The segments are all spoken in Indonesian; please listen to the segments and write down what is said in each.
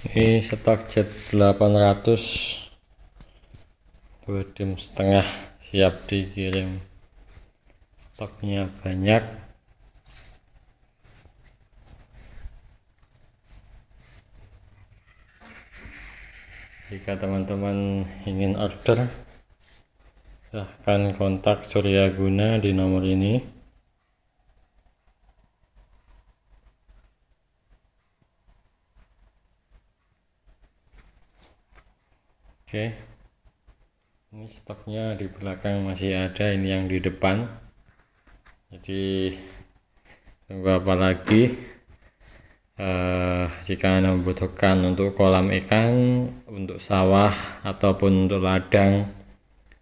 ini stok jet 800 dua dim setengah siap dikirim stoknya banyak jika teman-teman ingin order silahkan kontak Surya Guna di nomor ini oke ini stoknya di belakang masih ada ini yang di depan jadi tunggu apa lagi uh, jika anda membutuhkan untuk kolam ikan untuk sawah ataupun untuk ladang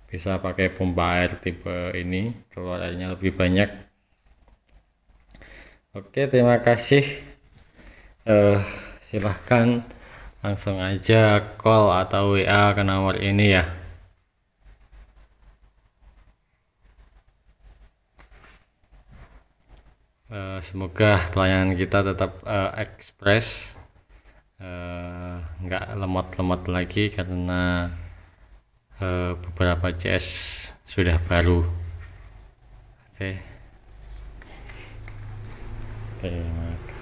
bisa pakai pompa air tipe ini keluar airnya lebih banyak oke terima kasih uh, silahkan langsung aja call atau WA ke nomor ini ya eh, semoga pelayanan kita tetap uh, ekspres eh, nggak uh, lemot-lemot lagi karena uh, beberapa CS sudah baru oke okay. terima kasih